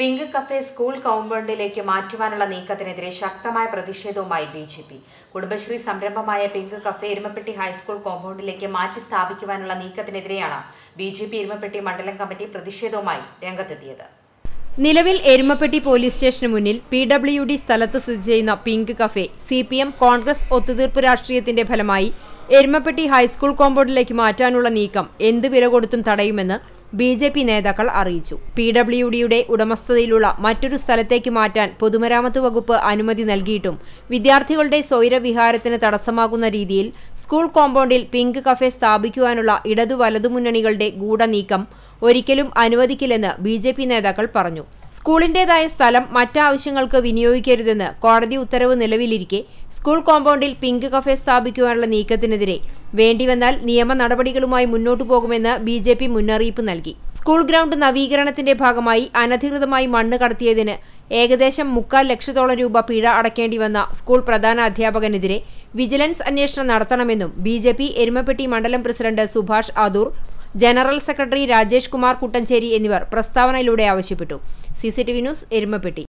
pink cafe school കോമ്പൗണ്ടിലേക്ക് മാറ്റുവാനുള്ള നീക്കത്തിനെതിരെ ശക്തമായ പ്രതിഷേധവുമായി ബി ജെ പി കുടുംബശ്രീ സംരംഭമായ പിങ്ക് കഫേ ഇരുമപ്പെട്ടി ഹൈസ്കൂൾ കോമ്പൗണ്ടിലേക്ക് മാറ്റി സ്ഥാപിക്കുവാനുള്ള നീക്കത്തിനെതിരെയാണ് ബി ജെ പി ഇരുമപ്പെട്ടി മണ്ഡലം കമ്മിറ്റി പ്രതിഷേധവുമായി രംഗത്തെത്തിയത് നിലവിൽ എരുമപ്പെട്ടി പോലീസ് സ്റ്റേഷന് മുന്നിൽ പി ഡബ്ല്യു ഡി സ്ഥലത്ത് സ്ഥിതി ചെയ്യുന്ന pink cafe C P M Congress ഒത്തുതീർപ്പ് രാഷ്ട്രീയത്തിന്റെ ഫലമായി എരുമപ്പെട്ടി ഹൈസ്കൂൾ കോമ്പൗണ്ടിലേക്ക് മാറ്റാനുള്ള നീക്കം എന്ത് വില കൊടുത്തും തടയുമെന്ന് ബി ജെ പി നേതാക്കൾ അറിയിച്ചു പി ഡബ്ല്യു ഡിയുടെ ഉടമസ്ഥതയിലുള്ള മറ്റൊരു സ്ഥലത്തേക്ക് മാറ്റാൻ പൊതുമരാമത്ത് വകുപ്പ് അനുമതി നൽകിയിട്ടും വിദ്യാർത്ഥികളുടെ സ്വൈരവിഹാരത്തിന് തടസ്സമാകുന്ന രീതിയിൽ സ്കൂൾ കോമ്പൗണ്ടിൽ പിങ്ക് കഫേ സ്ഥാപിക്കുവാനുള്ള ഇടതു വലതു മുന്നണികളുടെ ഗൂഢനീക്കം ഒരിക്കലും അനുവദിക്കില്ലെന്ന് ബി ജെ പി നേതാക്കൾ പറഞ്ഞു സ്കൂളിന്റേതായ സ്ഥലം മറ്റാവശ്യങ്ങൾക്ക് വിനിയോഗിക്കരുതെന്ന് കോടതി ഉത്തരവ് നിലവിലിരിക്കെ സ്കൂൾ കോമ്പൗണ്ടിൽ പിങ്ക് കഫേ സ്ഥാപിക്കുവാനുള്ള നീക്കത്തിനെതിരെ വേണ്ടിവന്നാൽ നിയമ നടപടികളുമായി മുന്നോട്ടു പോകുമെന്ന് ബി ജെ പി മുന്നറിയിപ്പ് നൽകി സ്കൂൾ ഗ്രൗണ്ട് നവീകരണത്തിന്റെ ഭാഗമായി അനധികൃതമായി മണ്ണ് കടത്തിയതിന് ഏകദേശം മുക്കാൽ ലക്ഷത്തോളം രൂപ പിഴ അടക്കേണ്ടി വന്ന സ്കൂൾ പ്രധാന അധ്യാപകനെതിരെ വിജിലൻസ് അന്വേഷണം നടത്തണമെന്നും ബി ജെ പി എരുമപ്പെട്ടി മണ്ഡലം president Subhash Adoor general secretary Rajesh Kumar Kuttanchery എന്നിവർ പ്രസ്താവനയിലൂടെ ആവശ്യപ്പെട്ടു C C T V news Erumapetty